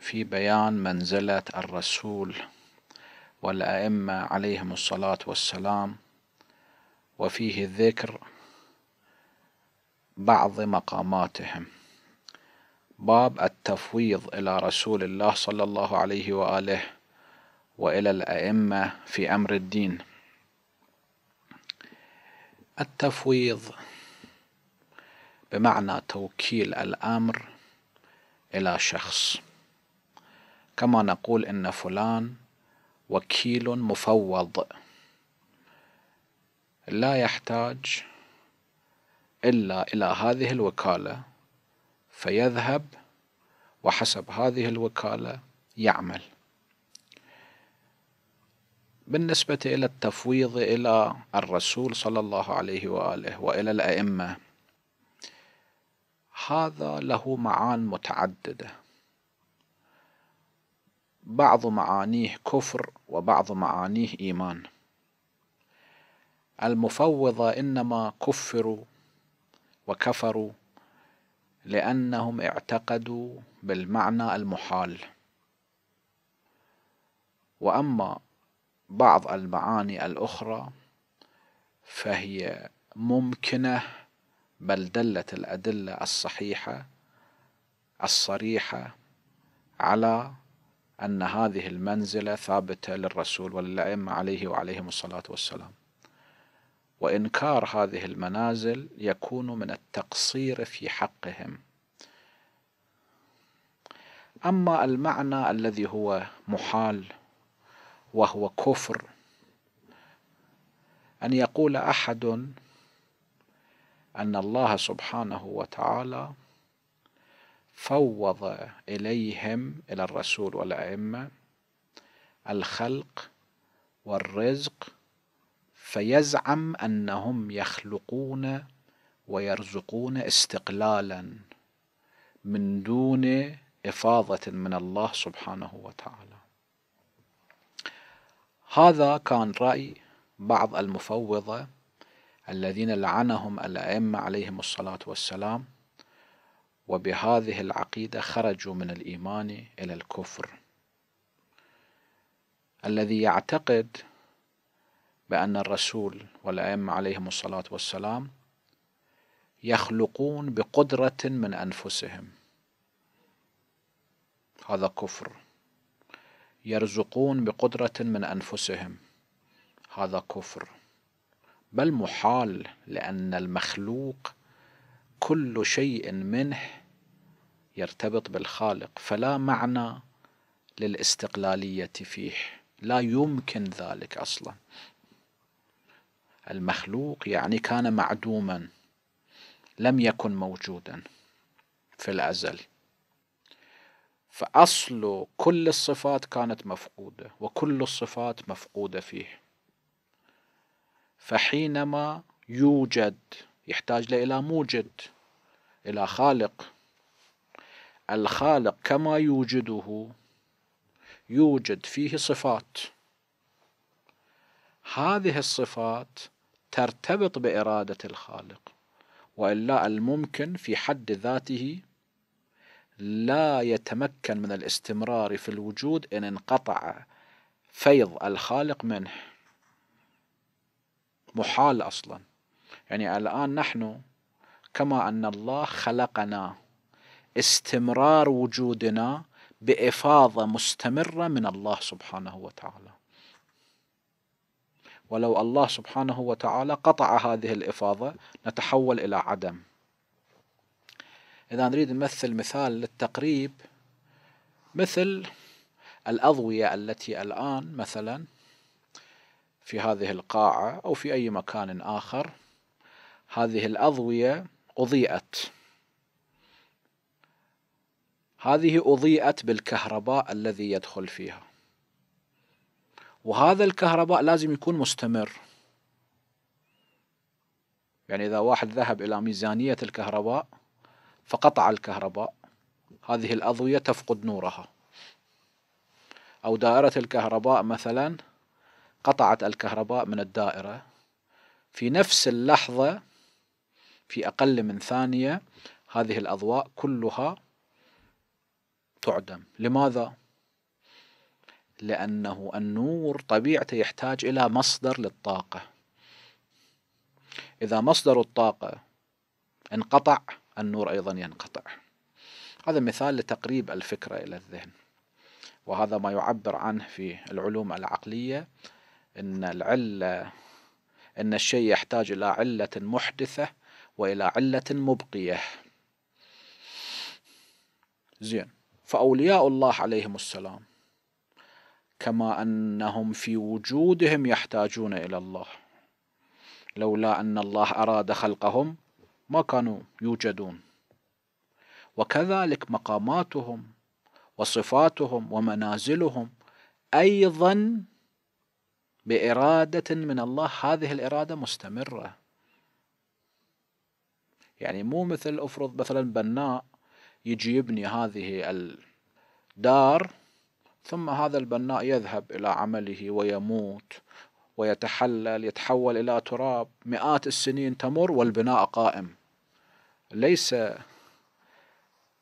في بيان منزلة الرسول والأئمة عليهم الصلاة والسلام وفيه ذكر بعض مقاماتهم باب التفويض إلى رسول الله صلى الله عليه وآله وإلى الأئمة في أمر الدين التفويض بمعنى توكيل الأمر إلى شخص كما نقول إن فلان وكيل مفوض لا يحتاج إلا إلى هذه الوكالة فيذهب وحسب هذه الوكالة يعمل بالنسبة إلى التفويض إلى الرسول صلى الله عليه وآله وإلى الأئمة هذا له معان متعدده بعض معانيه كفر وبعض معانيه إيمان المفوضة إنما كفروا وكفروا لأنهم اعتقدوا بالمعنى المحال وأما بعض المعاني الأخرى فهي ممكنة بل دلت الأدلة الصحيحة الصريحة على أن هذه المنزلة ثابتة للرسول والأئمة عليه وعليهم الصلاة والسلام وإنكار هذه المنازل يكون من التقصير في حقهم أما المعنى الذي هو محال وهو كفر أن يقول أحد أن الله سبحانه وتعالى فوض إليهم إلى الرسول والأئمة الخلق والرزق فيزعم أنهم يخلقون ويرزقون استقلالا من دون إفاضة من الله سبحانه وتعالى هذا كان رأي بعض المفوضة الذين لعنهم الأئمة عليهم الصلاة والسلام وبهذه العقيدة خرجوا من الإيمان إلى الكفر الذي يعتقد بأن الرسول والأئمة عليهم الصلاة والسلام يخلقون بقدرة من أنفسهم هذا كفر يرزقون بقدرة من أنفسهم هذا كفر بل محال لأن المخلوق كل شيء منه يرتبط بالخالق فلا معنى للاستقلاليه فيه لا يمكن ذلك اصلا المخلوق يعني كان معدوما لم يكن موجودا في الازل فاصل كل الصفات كانت مفقوده وكل الصفات مفقوده فيه فحينما يوجد يحتاج إلى موجد إلى خالق الخالق كما يوجده يوجد فيه صفات هذه الصفات ترتبط بإرادة الخالق وإلا الممكن في حد ذاته لا يتمكن من الاستمرار في الوجود إن انقطع فيض الخالق منه محال أصلا يعني الآن نحن كما أن الله خلقنا استمرار وجودنا بإفاضة مستمرة من الله سبحانه وتعالى ولو الله سبحانه وتعالى قطع هذه الإفاضة نتحول إلى عدم إذا نريد نمثل مثال للتقريب مثل الأضوية التي الآن مثلا في هذه القاعة أو في أي مكان آخر هذه الأضوية أضيئت هذه أضيئت بالكهرباء الذي يدخل فيها وهذا الكهرباء لازم يكون مستمر يعني إذا واحد ذهب إلى ميزانية الكهرباء فقطع الكهرباء هذه الأضوية تفقد نورها أو دائرة الكهرباء مثلا قطعت الكهرباء من الدائرة في نفس اللحظة في أقل من ثانية هذه الأضواء كلها تعدم لماذا؟ لأنه النور طبيعته يحتاج إلى مصدر للطاقة إذا مصدر الطاقة انقطع النور أيضا ينقطع هذا مثال لتقريب الفكرة إلى الذهن وهذا ما يعبر عنه في العلوم العقلية أن العلة أن الشيء يحتاج إلى علة محدثة وإلى علة مبقية زين فأولياء الله عليهم السلام كما أنهم في وجودهم يحتاجون إلى الله لولا أن الله أراد خلقهم ما كانوا يوجدون وكذلك مقاماتهم وصفاتهم ومنازلهم أيضا بإرادة من الله هذه الإرادة مستمرة يعني مو مثل افرض مثلا بناء يجي يبني هذه الدار ثم هذا البناء يذهب إلى عمله ويموت ويتحلل يتحول إلى تراب مئات السنين تمر والبناء قائم ليس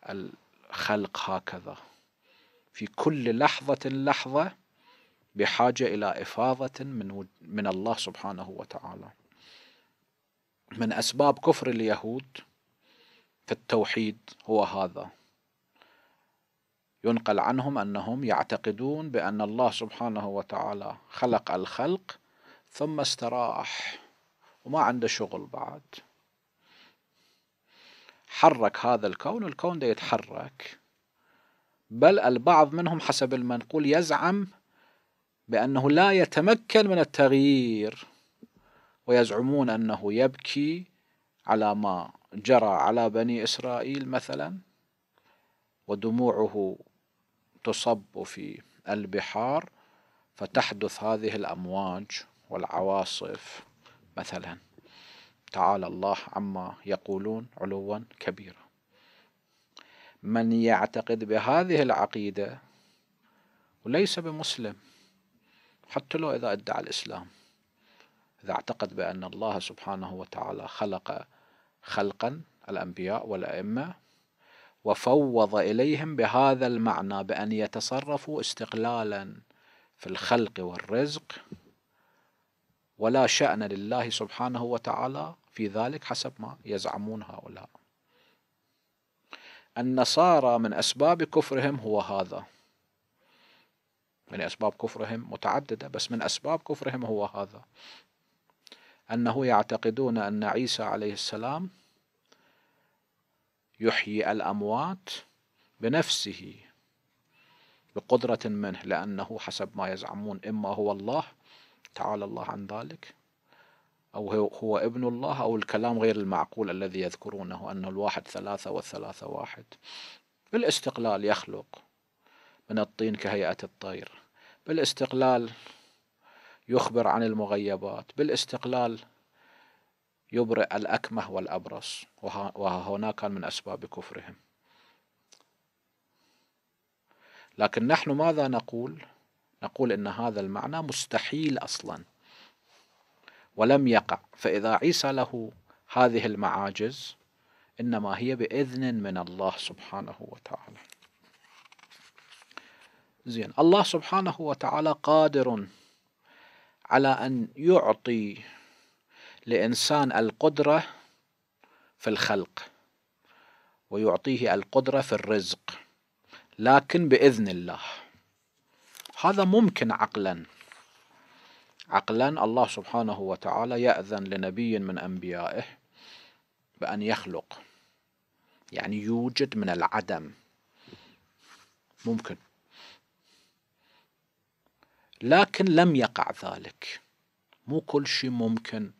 الخلق هكذا في كل لحظة لحظة بحاجة إلى إفاضة من, من الله سبحانه وتعالى من أسباب كفر اليهود في التوحيد هو هذا ينقل عنهم أنهم يعتقدون بأن الله سبحانه وتعالى خلق الخلق ثم استراح وما عنده شغل بعد حرك هذا الكون الكون ده يتحرك بل البعض منهم حسب المنقول يزعم بأنه لا يتمكن من التغيير ويزعمون أنه يبكي على ما جرى على بني إسرائيل مثلا ودموعه تصب في البحار فتحدث هذه الأمواج والعواصف مثلا تعالى الله عما يقولون علوا كبيرا من يعتقد بهذه العقيدة وليس بمسلم حتى لو إذا ادعى الإسلام إذا اعتقد بأن الله سبحانه وتعالى خلق خلقا الأنبياء والأئمة وفوض إليهم بهذا المعنى بأن يتصرفوا استقلالا في الخلق والرزق ولا شأن لله سبحانه وتعالى في ذلك حسب ما يزعمون هؤلاء النصارى من أسباب كفرهم هو هذا من أسباب كفرهم متعددة بس من أسباب كفرهم هو هذا أنه يعتقدون أن عيسى عليه السلام يحيي الأموات بنفسه بقدرة منه لأنه حسب ما يزعمون إما هو الله تعالى الله عن ذلك أو هو ابن الله أو الكلام غير المعقول الذي يذكرونه أن الواحد ثلاثة والثلاثة واحد بالاستقلال يخلق من الطين كهيئة الطير بالاستقلال يخبر عن المغيبات بالاستقلال يبرئ الأكمه والأبرص وهنا كان من أسباب كفرهم لكن نحن ماذا نقول نقول إن هذا المعنى مستحيل أصلا ولم يقع فإذا عيسى له هذه المعاجز إنما هي بإذن من الله سبحانه وتعالى زين الله سبحانه وتعالى قادر على أن يعطي لإنسان القدرة في الخلق ويعطيه القدرة في الرزق لكن بإذن الله هذا ممكن عقلا عقلا الله سبحانه وتعالى يأذن لنبي من أنبيائه بأن يخلق يعني يوجد من العدم ممكن لكن لم يقع ذلك مو كل شيء ممكن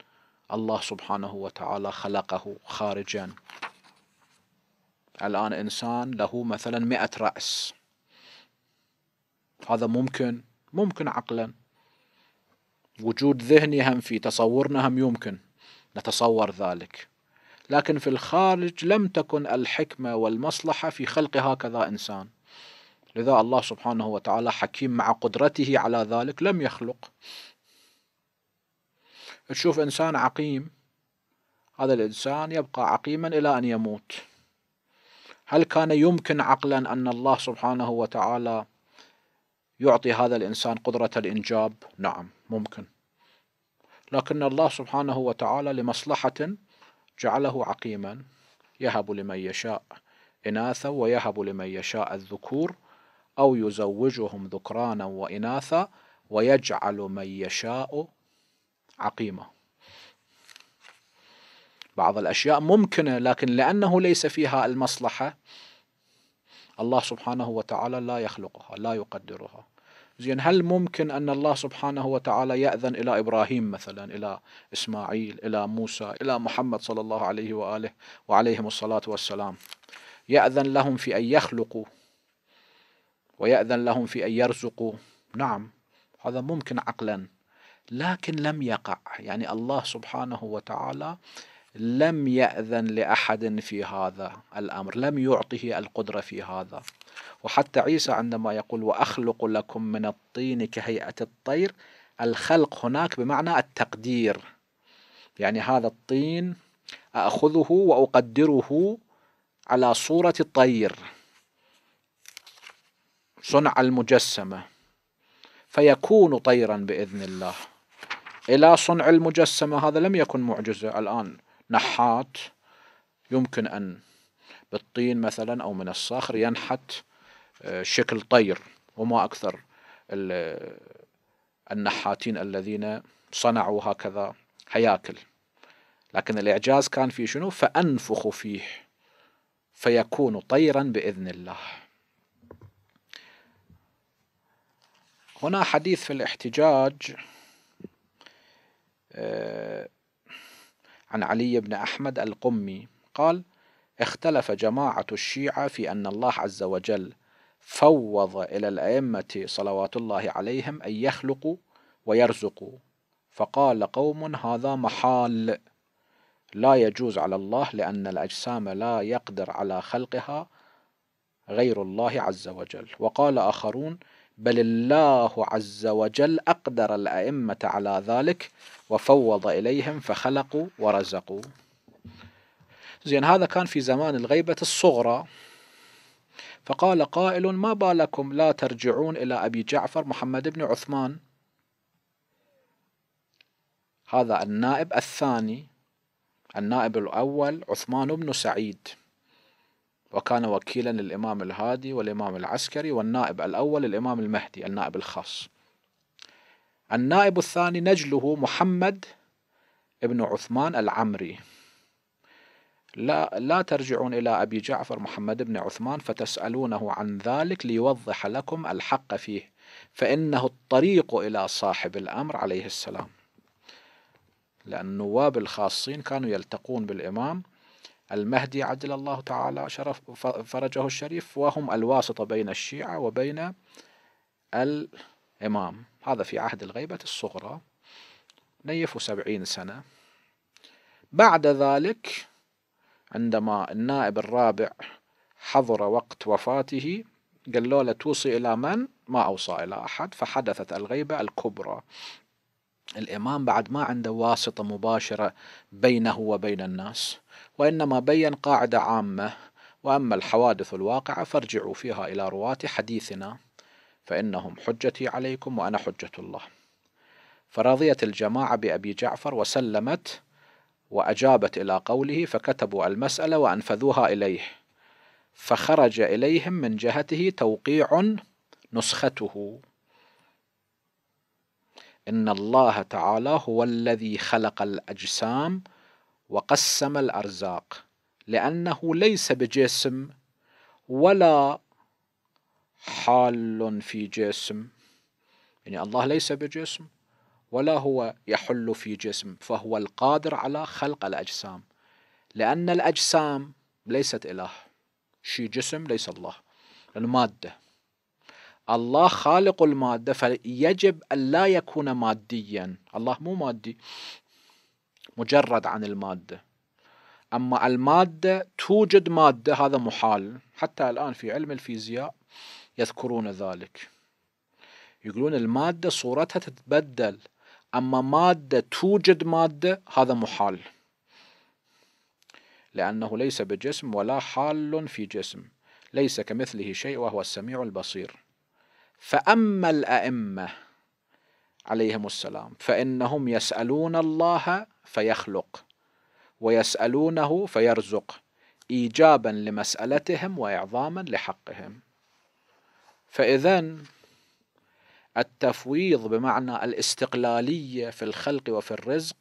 الله سبحانه وتعالى خلقه خارجا الآن إنسان له مثلا مئة رأس هذا ممكن ممكن عقلا وجود ذهني هم في تصورنا هم يمكن نتصور ذلك لكن في الخارج لم تكن الحكمة والمصلحة في خلق هكذا إنسان لذا الله سبحانه وتعالى حكيم مع قدرته على ذلك لم يخلق تشوف إنسان عقيم هذا الإنسان يبقى عقيما إلى أن يموت هل كان يمكن عقلا أن الله سبحانه وتعالى يعطي هذا الإنسان قدرة الإنجاب نعم ممكن لكن الله سبحانه وتعالى لمصلحة جعله عقيما يهب لمن يشاء إناثا ويهب لمن يشاء الذكور أو يزوجهم ذكرانا وإناثا ويجعل من يشاء عقيمة بعض الأشياء ممكنة لكن لأنه ليس فيها المصلحة الله سبحانه وتعالى لا يخلقها لا يقدرها زين هل ممكن أن الله سبحانه وتعالى يأذن إلى إبراهيم مثلا إلى إسماعيل إلى موسى إلى محمد صلى الله عليه وآله وعليهم الصلاة والسلام يأذن لهم في أن يخلقوا ويأذن لهم في أن يرزقوا نعم هذا ممكن عقلا لكن لم يقع يعني الله سبحانه وتعالى لم يأذن لأحد في هذا الأمر لم يعطه القدرة في هذا وحتى عيسى عندما يقول وأخلق لكم من الطين كهيئة الطير الخلق هناك بمعنى التقدير يعني هذا الطين أخذه وأقدره على صورة الطير صنع المجسمة فيكون طيرا بإذن الله إلى صنع المجسمة هذا لم يكن معجزة الآن نحات يمكن أن بالطين مثلا أو من الصخر ينحت آه، شكل طير وما أكثر النحاتين الذين صنعوا هكذا هياكل لكن الإعجاز كان في شنو فأنفخ فيه فيكون طيرا بإذن الله هنا حديث في الاحتجاج آه، عن علي بن أحمد القمي قال اختلف جماعة الشيعة في أن الله عز وجل فوض إلى الأئمة صلوات الله عليهم أن يخلقوا ويرزقوا فقال قوم هذا محال لا يجوز على الله لأن الأجسام لا يقدر على خلقها غير الله عز وجل وقال آخرون بل الله عز وجل أقدر الأئمة على ذلك وفوض إليهم فخلقوا ورزقوا زين هذا كان في زمان الغيبة الصغرى فقال قائل ما بالكم لا ترجعون إلى أبي جعفر محمد بن عثمان هذا النائب الثاني النائب الأول عثمان بن سعيد وكان وكيلا للإمام الهادي والإمام العسكري والنائب الأول الإمام المهدي النائب الخاص النائب الثاني نجله محمد ابن عثمان العمري لا, لا ترجعون إلى أبي جعفر محمد بن عثمان فتسألونه عن ذلك ليوضح لكم الحق فيه فإنه الطريق إلى صاحب الأمر عليه السلام لأن النواب الخاصين كانوا يلتقون بالإمام المهدي عجل الله تعالى شرف فرجه الشريف وهم الواسطة بين الشيعة وبين الإمام هذا في عهد الغيبة الصغرى نيف سبعين سنة بعد ذلك عندما النائب الرابع حضر وقت وفاته قال له توصي إلى من؟ ما أوصى إلى أحد فحدثت الغيبة الكبرى الإمام بعد ما عنده واسطة مباشرة بينه وبين الناس وإنما بين قاعدة عامة وأما الحوادث الواقعة فارجعوا فيها إلى رواة حديثنا فإنهم حجتي عليكم وأنا حجة الله فرضيت الجماعة بأبي جعفر وسلمت وأجابت إلى قوله فكتبوا المسألة وأنفذوها إليه فخرج إليهم من جهته توقيع نسخته إن الله تعالى هو الذي خلق الأجسام وقسم الأرزاق لأنه ليس بجسم ولا حال في جسم يعني الله ليس بجسم ولا هو يحل في جسم فهو القادر على خلق الأجسام لأن الأجسام ليست إله شي جسم ليس الله المادة الله خالق المادة فيجب أن لا يكون ماديا الله مو مادي مجرد عن المادة أما المادة توجد مادة هذا محال حتى الآن في علم الفيزياء يذكرون ذلك يقولون المادة صورتها تتبدل أما مادة توجد مادة هذا محال لأنه ليس بجسم ولا حال في جسم ليس كمثله شيء وهو السميع البصير فأما الأئمة عليهم السلام فإنهم يسألون الله فيخلق ويسألونه فيرزق إيجابا لمسألتهم وإعظاما لحقهم فإذا التفويض بمعنى الاستقلالية في الخلق وفي الرزق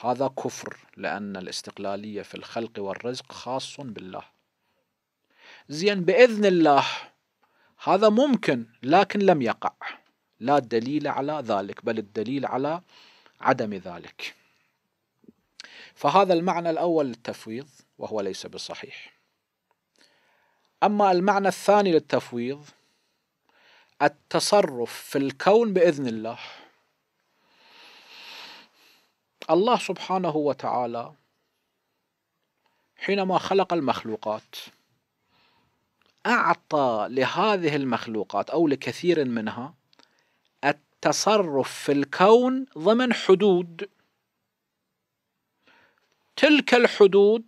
هذا كفر لأن الاستقلالية في الخلق والرزق خاص بالله زين بإذن الله هذا ممكن لكن لم يقع لا دليل على ذلك بل الدليل على عدم ذلك فهذا المعنى الأول للتفويض وهو ليس بصحيح أما المعنى الثاني للتفويض التصرف في الكون بإذن الله الله سبحانه وتعالى حينما خلق المخلوقات أعطى لهذه المخلوقات أو لكثير منها التصرف في الكون ضمن حدود تلك الحدود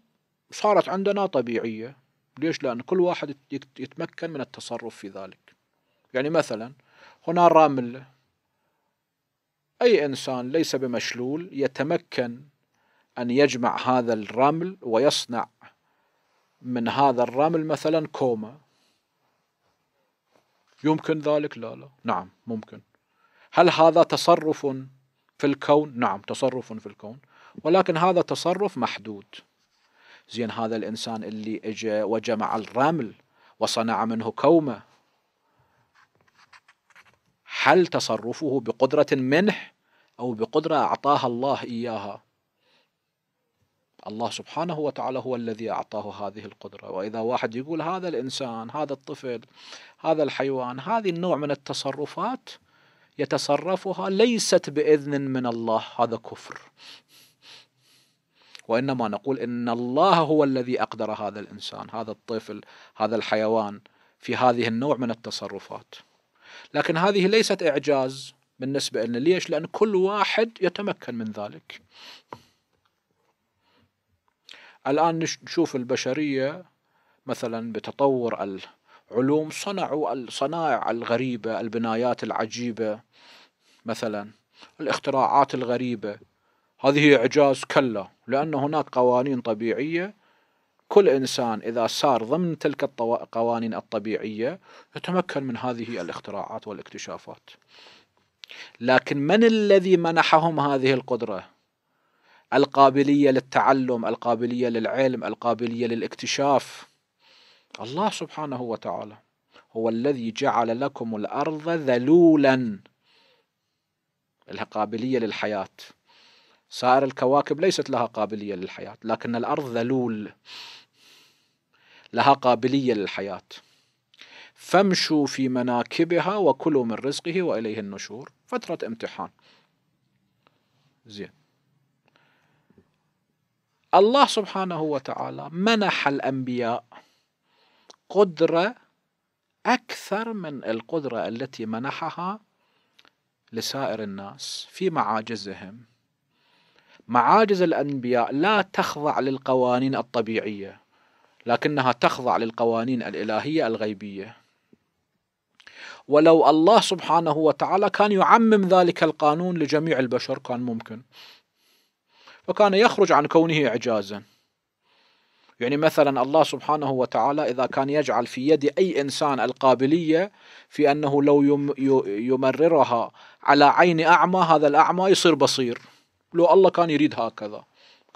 صارت عندنا طبيعية ليش؟ لأن كل واحد يتمكن من التصرف في ذلك يعني مثلا هنا الرامل أي إنسان ليس بمشلول يتمكن أن يجمع هذا الرمل ويصنع من هذا الرمل مثلا كوما يمكن ذلك لا لا نعم ممكن هل هذا تصرف في الكون نعم تصرف في الكون ولكن هذا تصرف محدود زين هذا الإنسان اللي اجى وجمع الرمل وصنع منه كومة هل تصرفه بقدرة منه أو بقدرة أعطاها الله إياها الله سبحانه وتعالى هو الذي أعطاه هذه القدرة وإذا واحد يقول هذا الإنسان هذا الطفل هذا الحيوان هذه النوع من التصرفات يتصرفها ليست باذن من الله هذا كفر وانما نقول ان الله هو الذي اقدر هذا الانسان هذا الطفل هذا الحيوان في هذه النوع من التصرفات لكن هذه ليست اعجاز بالنسبه لنا ليش لان كل واحد يتمكن من ذلك الان نشوف البشريه مثلا بتطور علوم صنعوا الصنائع الغريبة البنايات العجيبة مثلا الاختراعات الغريبة هذه إعجاز كلا لأن هناك قوانين طبيعية كل إنسان إذا سار ضمن تلك القوانين الطبيعية يتمكن من هذه الاختراعات والاكتشافات لكن من الذي منحهم هذه القدرة؟ القابلية للتعلم القابلية للعلم القابلية للاكتشاف الله سبحانه وتعالى هو الذي جعل لكم الأرض ذلولا لها قابلية للحياة سائر الكواكب ليست لها قابلية للحياة لكن الأرض ذلول لها قابلية للحياة فامشوا في مناكبها وكلوا من رزقه وإليه النشور فترة امتحان زين الله سبحانه وتعالى منح الأنبياء قدرة أكثر من القدرة التي منحها لسائر الناس في معاجزهم معاجز الأنبياء لا تخضع للقوانين الطبيعية لكنها تخضع للقوانين الإلهية الغيبية ولو الله سبحانه وتعالى كان يعمم ذلك القانون لجميع البشر كان ممكن فكان يخرج عن كونه إعجازاً يعني مثلا الله سبحانه وتعالى إذا كان يجعل في يد أي إنسان القابلية في أنه لو يمررها على عين أعمى هذا الأعمى يصير بصير لو الله كان يريد هكذا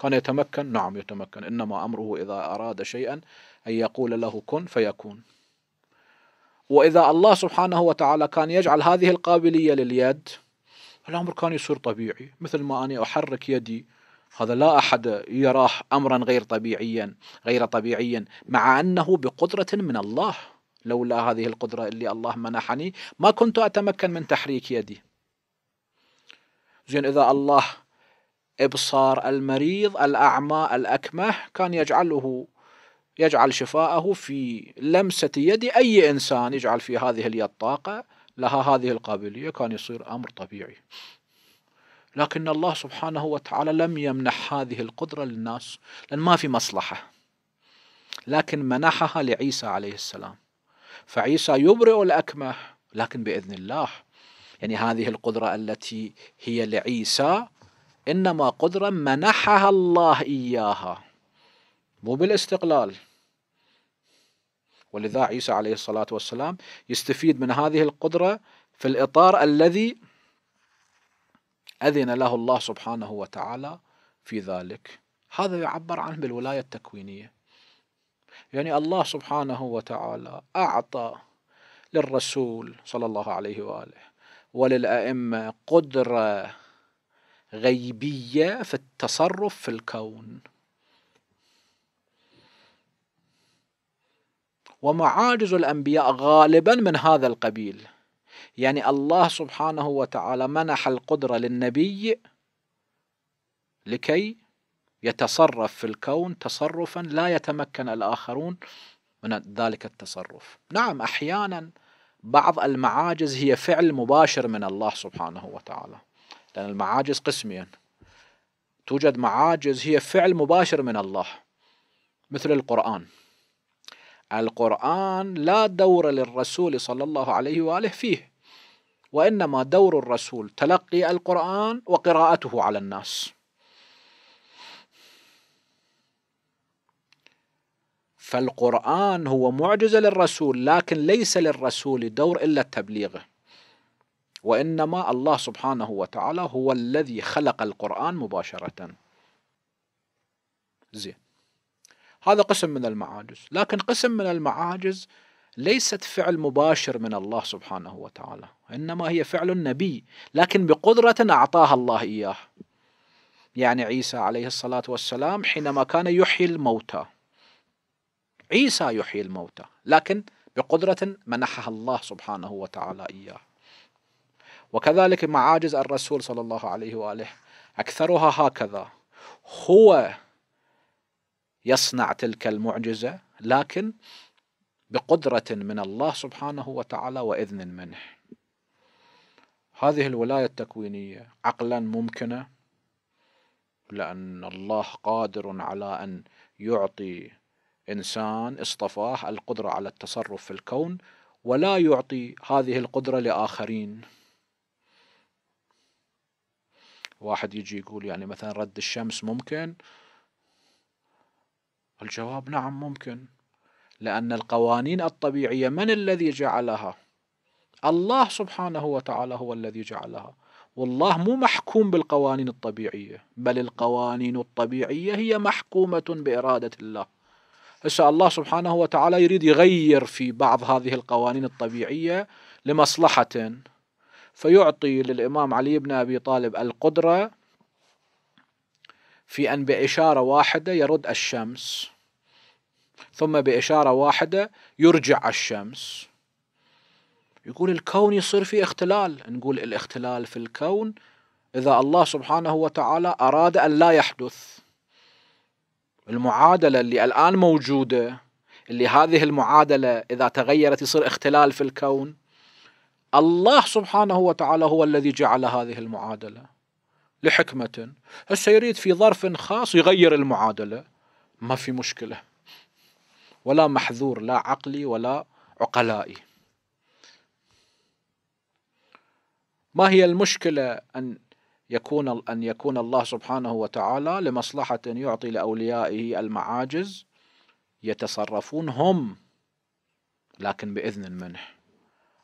كان يتمكن نعم يتمكن إنما أمره إذا أراد شيئا أن يقول له كن فيكون وإذا الله سبحانه وتعالى كان يجعل هذه القابلية لليد الأمر كان يصير طبيعي مثل ما أنا أحرك يدي هذا لا أحد يراه أمرا غير طبيعيا غير طبيعيا مع أنه بقدرة من الله لولا هذه القدرة اللي الله منحني ما كنت أتمكن من تحريك يدي زين إذا الله إبصار المريض الأعمى الأكمه كان يجعله يجعل شفاءه في لمسة يد أي إنسان يجعل في هذه اليد طاقة لها هذه القابلية كان يصير أمر طبيعي لكن الله سبحانه وتعالى لم يمنح هذه القدرة للناس لأن ما في مصلحة لكن منحها لعيسى عليه السلام فعيسى يبرئ الأكمه لكن بإذن الله يعني هذه القدرة التي هي لعيسى إنما قدرة منحها الله إياها مو بالاستقلال ولذا عيسى عليه الصلاة والسلام يستفيد من هذه القدرة في الإطار الذي أذن له الله سبحانه وتعالى في ذلك هذا يعبر عنه بالولاية التكوينية يعني الله سبحانه وتعالى أعطى للرسول صلى الله عليه وآله وللأئمة قدرة غيبية في التصرف في الكون ومعاجز الأنبياء غالبا من هذا القبيل يعني الله سبحانه وتعالى منح القدرة للنبي لكي يتصرف في الكون تصرفا لا يتمكن الآخرون من ذلك التصرف نعم أحيانا بعض المعاجز هي فعل مباشر من الله سبحانه وتعالى لأن المعاجز قسمين توجد معاجز هي فعل مباشر من الله مثل القرآن القرآن لا دور للرسول صلى الله عليه وآله فيه وإنما دور الرسول تلقي القرآن وقراءته على الناس فالقرآن هو معجزة للرسول لكن ليس للرسول دور إلا التبليغ وإنما الله سبحانه وتعالى هو الذي خلق القرآن مباشرة زين هذا قسم من المعاجز لكن قسم من المعاجز ليست فعل مباشر من الله سبحانه وتعالى انما هي فعل النبي لكن بقدره اعطاها الله اياه يعني عيسى عليه الصلاه والسلام حينما كان يحيي الموتى عيسى يحيي الموتى لكن بقدره منحها الله سبحانه وتعالى اياه وكذلك معاجز الرسول صلى الله عليه واله اكثرها هكذا هو يصنع تلك المعجزه لكن بقدرة من الله سبحانه وتعالى وإذن منه هذه الولاية التكوينية عقلا ممكنة لأن الله قادر على أن يعطي إنسان اصطفاه القدرة على التصرف في الكون ولا يعطي هذه القدرة لآخرين واحد يجي يقول يعني مثلا رد الشمس ممكن الجواب نعم ممكن لأن القوانين الطبيعية من الذي جعلها؟ الله سبحانه وتعالى هو الذي جعلها والله مو محكوم بالقوانين الطبيعية بل القوانين الطبيعية هي محكومة بإرادة الله هسه الله سبحانه وتعالى يريد يغير في بعض هذه القوانين الطبيعية لمصلحة فيعطي للإمام علي بن أبي طالب القدرة في أن بإشارة واحدة يرد الشمس ثم بإشارة واحدة يرجع الشمس يقول الكون يصير فيه اختلال نقول الاختلال في الكون إذا الله سبحانه وتعالى أراد أن لا يحدث المعادلة اللي الآن موجودة اللي هذه المعادلة إذا تغيرت يصير اختلال في الكون الله سبحانه وتعالى هو الذي جعل هذه المعادلة لحكمة هسه يريد في ظرف خاص يغير المعادلة ما في مشكله ولا محذور لا عقلي ولا عقلائي ما هي المشكلة أن يكون أن يكون الله سبحانه وتعالى لمصلحة يعطي لأوليائه المعاجز يتصرفون هم لكن بإذن منه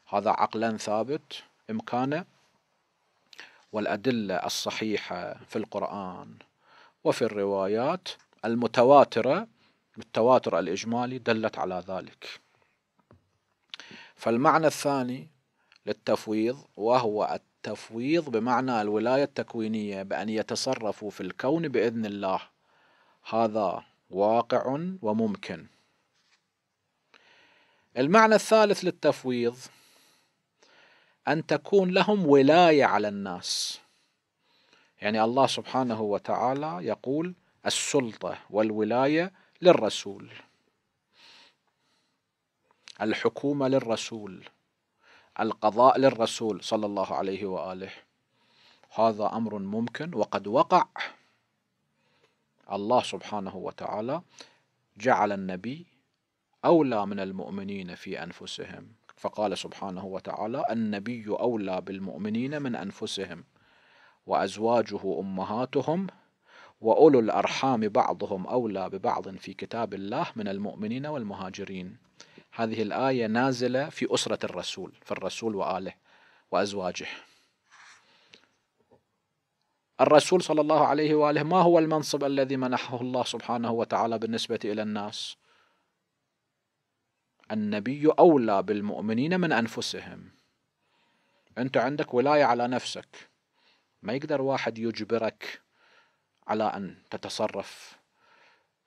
هذا عقلا ثابت إمكانه والأدلة الصحيحة في القرآن وفي الروايات المتواترة بالتواتر الإجمالي دلت على ذلك فالمعنى الثاني للتفويض وهو التفويض بمعنى الولاية التكوينية بأن يتصرفوا في الكون بإذن الله هذا واقع وممكن المعنى الثالث للتفويض أن تكون لهم ولاية على الناس يعني الله سبحانه وتعالى يقول السلطة والولاية للرسول الحكومة للرسول القضاء للرسول صلى الله عليه وآله هذا أمر ممكن وقد وقع الله سبحانه وتعالى جعل النبي أولى من المؤمنين في أنفسهم فقال سبحانه وتعالى النبي أولى بالمؤمنين من أنفسهم وأزواجه أمهاتهم وأولو الأرحام بعضهم أولى ببعض في كتاب الله من المؤمنين والمهاجرين هذه الآية نازلة في أسرة الرسول في الرسول وآله وأزواجه الرسول صلى الله عليه وآله ما هو المنصب الذي منحه الله سبحانه وتعالى بالنسبة إلى الناس النبي أولى بالمؤمنين من أنفسهم أنت عندك ولاية على نفسك ما يقدر واحد يجبرك على أن تتصرف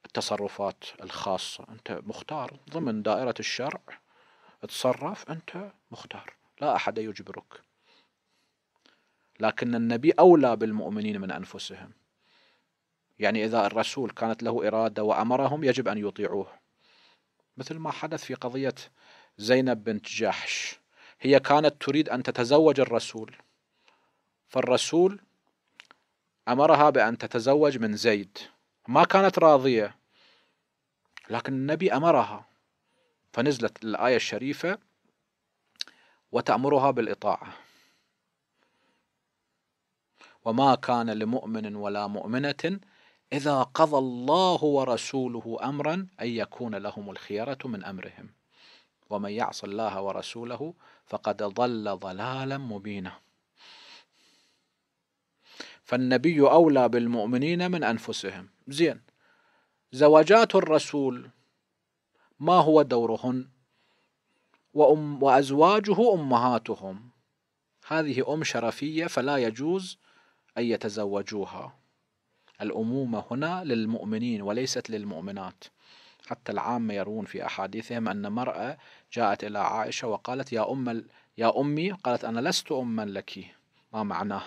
التصرفات الخاصة أنت مختار ضمن دائرة الشرع تصرف أنت مختار لا أحد يجبرك لكن النبي أولى بالمؤمنين من أنفسهم يعني إذا الرسول كانت له إرادة وأمرهم يجب أن يطيعوه مثل ما حدث في قضية زينب بنت جحش هي كانت تريد أن تتزوج الرسول فالرسول أمرها بأن تتزوج من زيد ما كانت راضية لكن النبي أمرها فنزلت الآية الشريفة وتأمرها بالإطاعة وما كان لمؤمن ولا مؤمنة إذا قضى الله ورسوله أمرا أن يكون لهم الخيرة من أمرهم ومن يعص الله ورسوله فقد ضل ضلالا مبينا فالنبي أولى بالمؤمنين من أنفسهم زين زوجات الرسول ما هو دورهن وأم وأزواجه أمهاتهم هذه أم شرفية فلا يجوز أن يتزوجوها الأمومة هنا للمؤمنين وليست للمؤمنات حتى العامة يرون في أحاديثهم أن مرأة جاءت إلى عائشة وقالت يا أم يا أمي قالت أنا لست أما لك ما معناه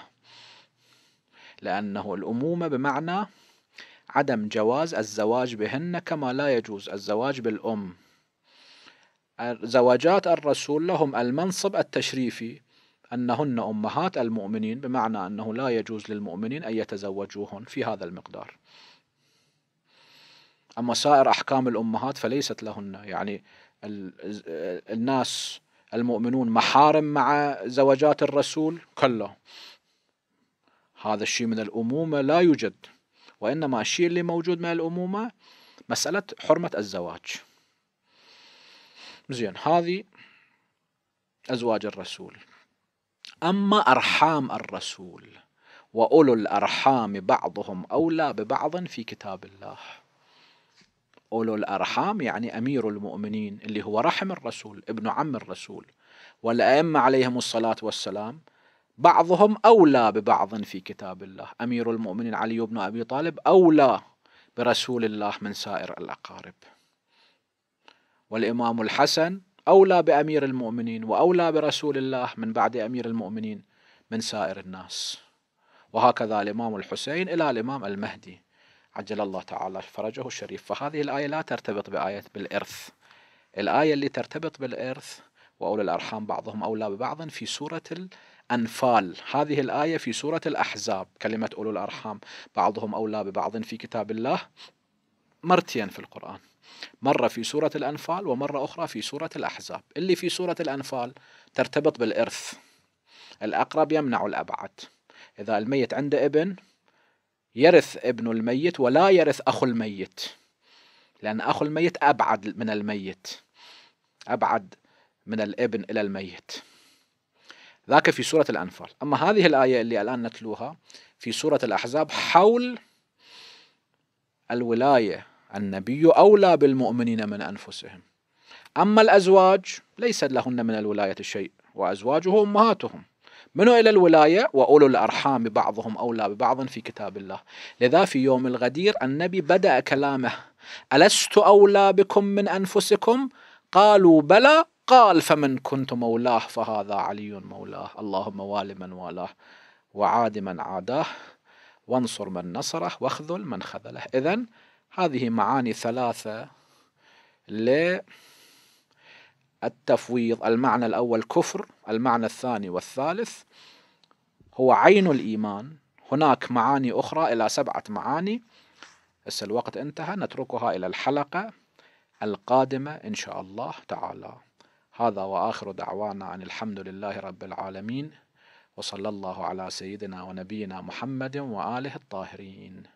لأنه الأمومة بمعنى عدم جواز الزواج بهن كما لا يجوز الزواج بالأم زواجات الرسول لهم المنصب التشريفي أنهن أمهات المؤمنين بمعنى أنه لا يجوز للمؤمنين أن يتزوجوهن في هذا المقدار أما سائر أحكام الأمهات فليست لهن يعني الناس المؤمنون محارم مع زوجات الرسول كلا هذا الشيء من الأمومة لا يوجد وإنما الشيء اللي موجود من الأمومة مسألة حرمة الزواج زين هذه أزواج الرسول أما أرحام الرسول وأولو الأرحام بعضهم أولى ببعض في كتاب الله أولو الأرحام يعني أمير المؤمنين اللي هو رحم الرسول ابن عم الرسول والأئمة عليهم الصلاة والسلام بعضهم أولى ببعض في كتاب الله أمير المؤمنين علي بن أبي طالب أولى برسول الله من سائر الأقارب والإمام الحسن أولى بأمير المؤمنين وأولى برسول الله من بعد أمير المؤمنين من سائر الناس وهكذا الإمام الحسين إلى الإمام المهدي عجل الله تعالى فرجه الشريف فهذه الآية لا ترتبط بآية بالإرث الآية اللي ترتبط بالإرث وأولي الأرحام بعضهم أولى ببعض في سورة أنفال هذه الآية في سورة الأحزاب كلمة أولو الأرحام بعضهم أولى ببعض في كتاب الله مرتين في القرآن مرة في سورة الأنفال ومرة أخرى في سورة الأحزاب اللي في سورة الأنفال ترتبط بالإرث الأقرب يمنع الأبعد إذا الميت عنده ابن يرث ابن الميت ولا يرث أخو الميت لأن أخو الميت أبعد من الميت أبعد من الابن إلى الميت ذاك في سورة الأنفال أما هذه الآية اللي الآن نتلوها في سورة الأحزاب حول الولاية النبي أولى بالمؤمنين من أنفسهم أما الأزواج ليس لهن من الولاية شيء وأزواجه أمهاتهم منو إلى الولاية وأولو الأرحام بعضهم أولى ببعض في كتاب الله لذا في يوم الغدير النبي بدأ كلامه ألست أولى بكم من أنفسكم قالوا بلى قال فمن كنت مولاه فهذا علي مولاه اللهم وال من والاه وعاد من عاداه وانصر من نصره واخذل من خذله إذا هذه معاني ثلاثة للتفويض المعنى الأول كفر المعنى الثاني والثالث هو عين الإيمان هناك معاني أخرى إلى سبعة معاني بس الوقت انتهى نتركها إلى الحلقة القادمة إن شاء الله تعالى هذا وآخر دعوانا عن الحمد لله رب العالمين وصلى الله على سيدنا ونبينا محمد وآله الطاهرين